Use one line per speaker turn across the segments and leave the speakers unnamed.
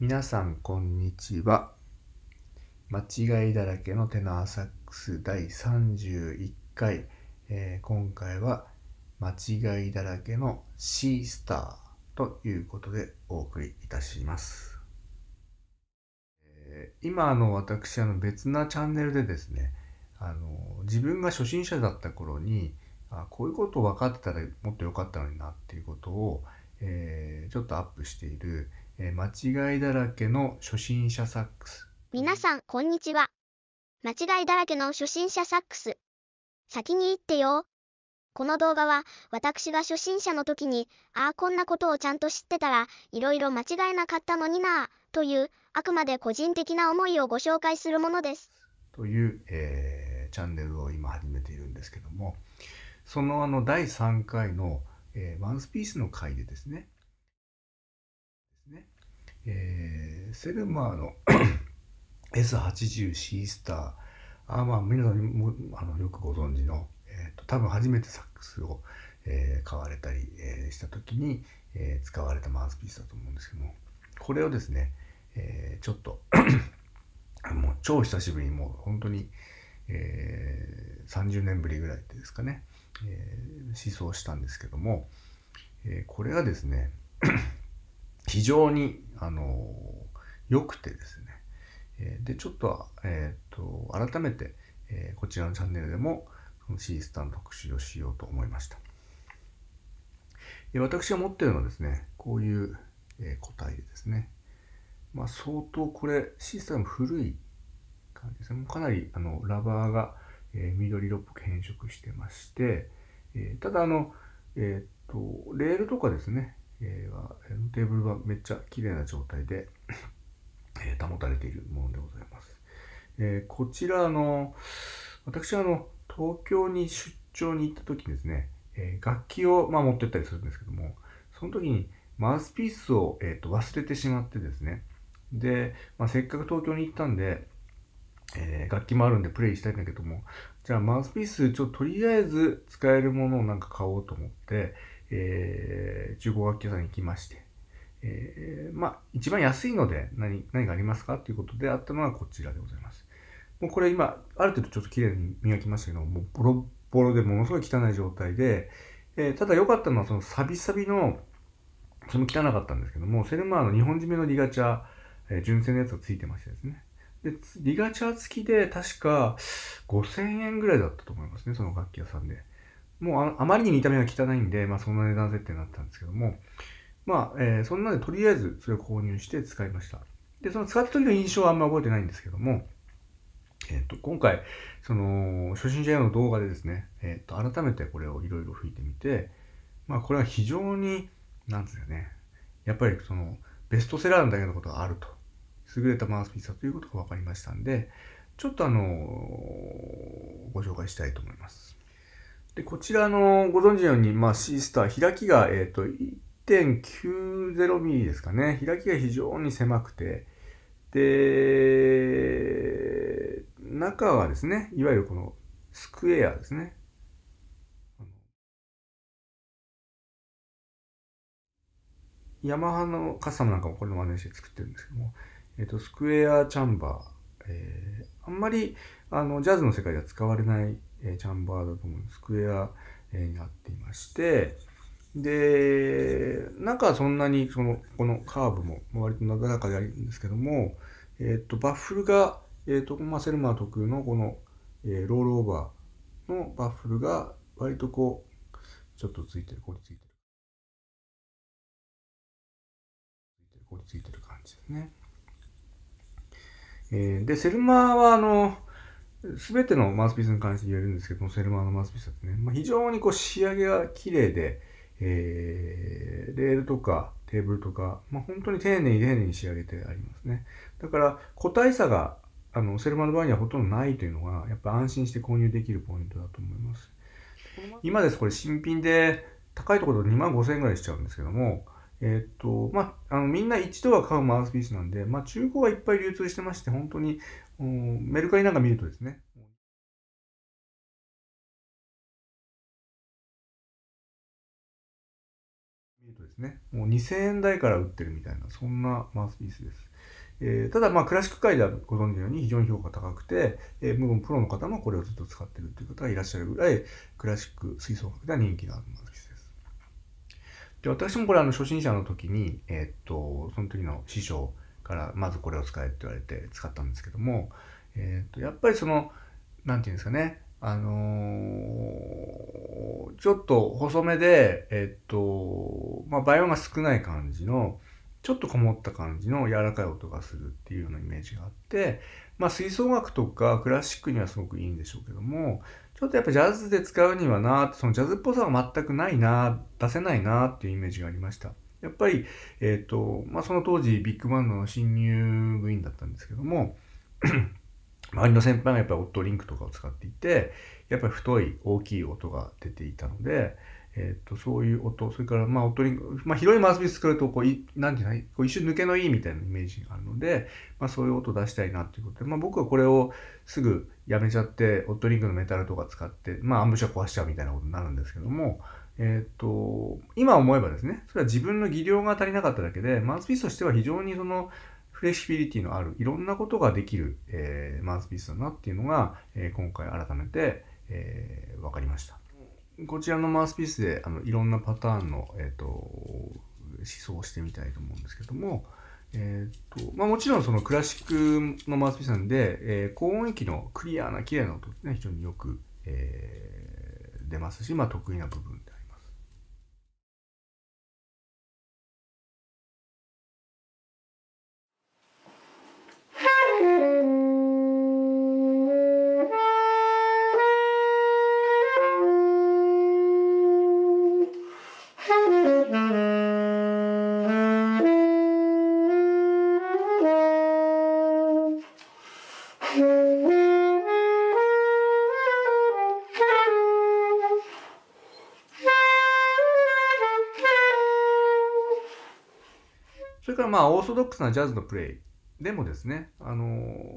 皆さんこんにちは間違いだらけのテナーサックス第31回、えー、今回は間違いだらけのシースターということでお送りいたします、えー、今あの私あの別なチャンネルでですねあの自分が初心者だった頃にあこういうことを分かってたらもっと良かったのになっていうことを、えー、ちょっとアップしているえー、間違いだらけの初心者サック
ス皆さんこんにちは間違いだらけの初心者サックス先に言ってよこの動画は私が初心者の時にああこんなことをちゃんと知ってたらいろいろ間違えなかったのになあというあくまで個人的な思いをご紹介するものです。
という、えー、チャンネルを今始めているんですけどもそのあの第3回の、えー、ワンスピースの回でですねえー、セルマーの S80 シースターあまあ皆さんもあのよくご存知の、えーと多分初めてサックスを、えー、買われたり、えー、した時に、えー、使われたマウスピースだと思うんですけどもこれをですね、えー、ちょっと もう超久しぶりにもう本当に、えー、30年ぶりぐらいですかね、えー、思想したんですけども、えー、これがですね非常に、あの、良くてですね。で、ちょっと、えっ、と、改めて、えこちらのチャンネルでも、シースターの特集をしようと思いました。私が持っているのはですね、こういう、え個体でですね。まあ、相当これ、シースターも古い感じですね。かなり、あの、ラバーが、え緑色っぽく変色してまして、えただ、あの、えっ、と、レールとかですね、えは、テーブルはめっちゃ綺麗な状態でえ保たれているものでございます。えー、こちらの、私はあの、東京に出張に行った時にですね、えー、楽器を、まあ、持ってったりするんですけども、その時にマウスピースを、えーと、と忘れてしまってですね、で、まあ、せっかく東京に行ったんで、えー、楽器もあるんでプレイしたいんだけども、じゃあマウスピース、ちょっととりあえず使えるものをなんか買おうと思って、えー、中古楽器屋さんに行きまして、えー、まあ、一番安いので何、何がありますかということであったのがこちらでございます。もうこれ今、ある程度ちょっと綺麗に磨きましたけど、もうボロボロでものすごい汚い状態で、えー、ただ良かったのはそのサビサビの、その汚かったんですけども、セルマーの日本締めのリガチャ、えー、純正のやつがついてましてですね。で、リガチャ付きで確か5000円ぐらいだったと思いますね、その楽器屋さんで。もうあまりに見た目が汚いんで、まあ、そんな値段設定になったんですけども、まあ、えー、そんなのでとりあえずそれを購入して使いました。で、その使った時の印象はあんま覚えてないんですけども、えっ、ー、と、今回、その、初心者用の動画でですね、えっ、ー、と、改めてこれをいろいろ吹いてみて、まあ、これは非常に、なんですよね、やっぱりその、ベストセラーのだけのことがあると、優れたマウスピースだということが分かりましたんで、ちょっとあのご紹介したいと思います。でこちらのご存知のように、まあ、ースター開きが、えっ、ー、と1.90ミリですかね開きが非常に狭くて
で中はですねいわゆるこのスクエアですねヤマハのカスタムなんかもこれの真似して作ってるんですけども、えっ、ー、と、スクエアチャ
ンバー、えー、あんまり、あの、ジャズの世界では使われないえチャンバーだと思うスクエア、えになっていまして、で、中はそんなにその、このカーブも割となだらかであるんですけども、えっ、ー、と、バッフルが、えっ、ー、と、まあ、セルマー特有のこの、えー、ロールオーバーのバッ
フルが割とこう、ちょっとついてる、こりついてる。こりついてる感じですね。
えー、で、セルマーはあの、すべてのマウスピースに関して言えるんですけども、セルマーのマウスピースってね、まあ、非常にこう仕上げが綺麗で、えー、レールとかテーブルとか、まあ、本当に丁寧に丁寧に仕上げてありますね。だから個体差があのセルマの場合にはほとんどないというのが、やっぱ安心して購入できるポイントだと思います。今です、これ新品で高いところで2万5 0円ぐらいしちゃうんですけども、えっ、と、まあ、あの、みんな一度は買うマウスピースなんで、まあ、中古はいっぱい流通してまして、
本当に、メルカリなんか見るとですね、見るとですね、もう2000円台から売ってるみたいな、そんなマウスピースです。えー、ただ、まあ、クラシック界で
はご存知のように非常に評価高くて、えー、無プロの方もこれをずっと使ってるという方がいらっしゃるぐらい、クラシック吹奏楽では人気があります。で私もこれあの初心者の時に、えー、っとその時の師匠からまずこれを使えって言われて使ったんですけども、えー、っとやっぱりその何て言うんですかねあのー、ちょっと細めで、えっと、まあ、倍音が少ない感じの、ちょっとこもった感じの柔らかい音がするっていうようなイメージがあって、まあ、吹奏楽とかクラシックにはすごくいいんでしょうけども、ちょっとやっぱジャズで使うにはな、そのジャズっぽさが全くないな、出せないなっていうイメージがありました。やっぱり、えっ、ー、と、まあ、その当時ビッグバンドの新入部員だったんですけども、周りの先輩がやっぱりオットリンクとかを使っていて、やっぱり太い大きい音が出ていたので、えっ、と、そういう音、それから、まあ、音ク、まあ、広いマウスピース作ると、こう、い、なんていうの、こう一瞬抜けのいいみたいなイメージがあるので、まあ、そういう音出したいなっていうことで、まあ、僕はこれをすぐやめちゃって、オットリングのメタルとか使って、まあ、アンブシャ壊しちゃうみたいなことになるんですけども、えっ、と、今思えばですね、それは自分の技量が足りなかっただけで、マウスピースとしては非常にその、フレキシビリティのある、いろんなことができる、えー、マウスピースだなっていうのが、えー、今回改めて、えー、分かりました。こちらのマウスピースであのいろんなパターンの、えーと、思想をしてみたいと思うんですけども、えーとまあ、もちろんそのクラシックのマウスピースなんで、えー、高音域のクリアな綺麗な音って、ね、非常によく、え
ー、出ますし、まあ、得意な部分であ
まあオーソドックスなジャズのプレイでもですね、あの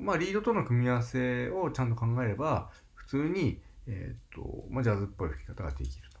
まあ、リードとの組み合わせをちゃんと考えれば普通に、えーとまあ、ジャズっぽい吹き方ができると。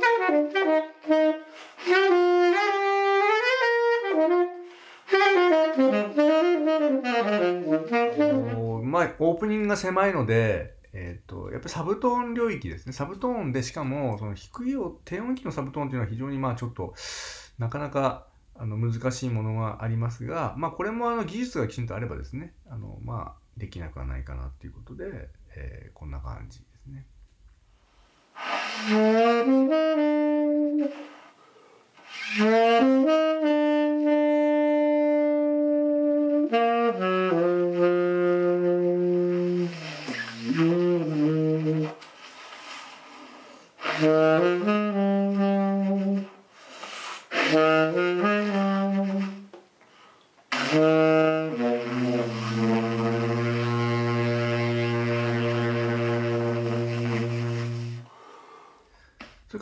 まオープニングが狭いので、えっ、ー、と、やっぱりサブトーン領域ですね。サブトーンで、しかも、その低い音、低音域のサブトーンっていうのは非常にまあちょっと、なかなか、あの、難しいものがありますが、まあこれもあの、技術がきちんとあればですね、あの、まあ、できなくはないかなっていうことで、えー、こんな感じですね。
Mm-hmm.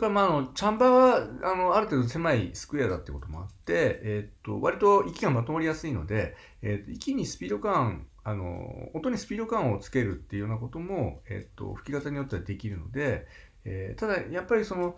れから、まあ、あの、チャンバーは、あの、ある程度狭いスクエアだってこともあって、えー、っと、割と息がまとまりやすいので、えー、息にスピード感、あの、音にスピード感をつけるっていうようなことも、えー、っと、吹き方によってはできるので、えー、ただ、やっぱりその、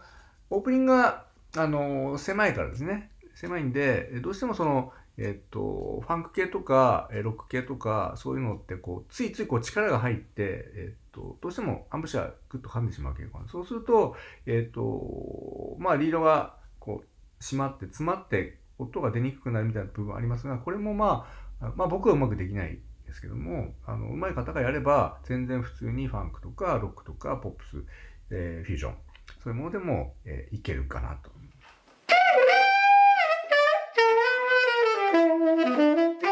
オープニングが、あの、狭いからですね。狭いんで、どうしてもその、えっと、ファンク系とかロック系とかそういうのってこうついついこう力が入って、えっと、どうしてもアンプシャーグッと噛んでしまう傾向そうすると,、えっとまあ、リードがこう閉まって詰まって音が出にくくなるみたいな部分ありますがこれも、まあ、まあ僕はうまくできないですけどもあのうまい方がやれば全然普通にファンクとかロックとかポップス、えー、フュージョンそういうものでも、えー、いけるかなと
Mm-hmm.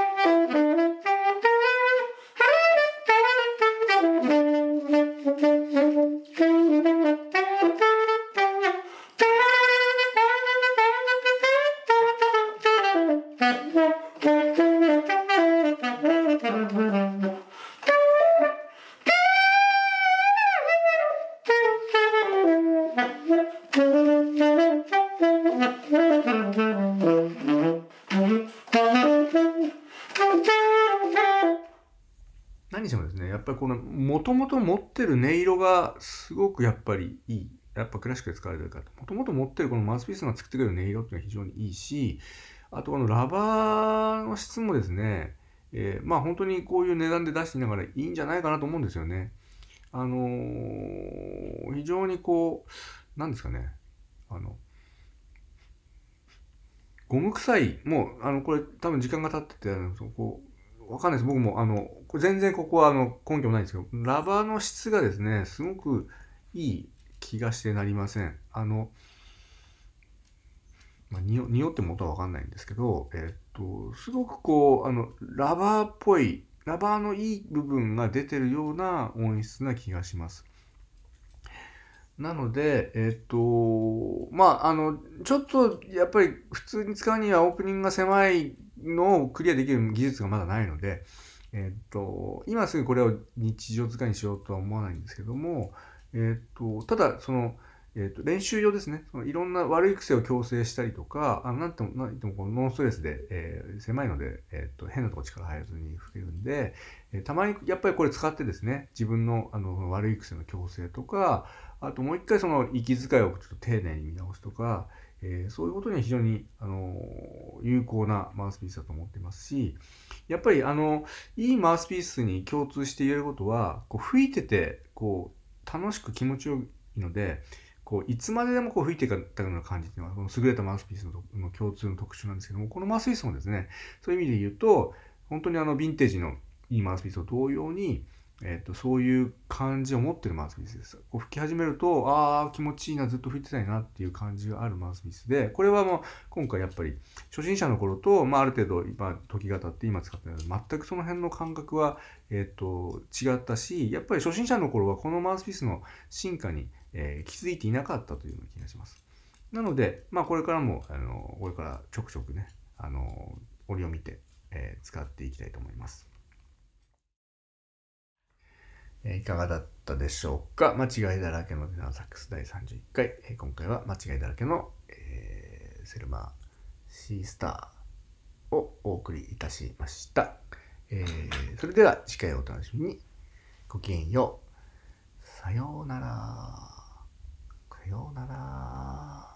このもともと持ってる音色がすごくやっぱりいいやっぱクラシックで使われてるからもともと持ってるこのマウスピースが作ってくれる音色っていうのは非常にいいしあとあのラバーの質もですね、えー、まあ本当にこういう値段で出していながらいいんじゃないかなと思うんですよね。あのー、非常にこうなんですかねあのゴム臭いもうあのこれ多分時間が経っててこうわかんないです僕もあのこれ全然ここはあの根拠もないんですけど、ラバーの質がですね、すごくいい気がしてなりません。あの、まあ、におっても音はわかんないんですけど、えー、っと、すごくこう、あの、ラバーっぽい、ラバーのいい部分が出てるような音質な気がします。なので、えっ、と、まあ、あの、ちょっと、やっぱり普通に使うにはオープニングが狭いのをクリアできる技術がまだないので、えっと、今すぐこれを日常使いにしようとは思わないんですけども、えっと、ただその、えっと、練習用ですねそのいろんな悪い癖を矯正したりとかあなんてもなんてもこのノンストレスで、えー、狭いので、えっと、変なとこ力入らずに吹けるんで、えー、たまにやっぱりこれ使ってですね自分のあの悪い癖の矯正とかあともう一回その息遣いをちょっと丁寧に見直すとかえー、そういうことには非常に、あの有効なマウスピースだと思ってますし、やっぱり、あの、いいマウスピースに共通して言えることは、こう吹いてて、こう、楽しく気持ちよいので、こういつまででもこう吹いていかたような感じっていうのは、この優れたマウスピースの共通の特徴なんですけども、このマウスピースもですね、そういう意味で言うと、本当にあの、ヴィンテージのいいマウスピースと同様に、えーと、そういう感じを持ってるマウスピースです。こう吹き始めるとああ気持ちいいなずっと吹いてたいなっていう感じがあるマウスピースでこれはもう今回やっぱり初心者の頃と、まあ、ある程度今時が経って今使ってるので全くその辺の感覚は、えーと、違ったしやっぱり初心者の頃はこのマウスピースの進化に、えー、気づいていなかったというような気がします。なので、まあ、これからもあのこれからちょくちょくねあの折を見て、えー、使っていきたいと思います。えいかがだったでしょうか間違いだらけのデナーサックス第31回、え今回は間違いだらけの、えー、セルマーシースターをお送りいたしました、えー、それでは次回お楽しみにごきげんようさようならさよ
うなら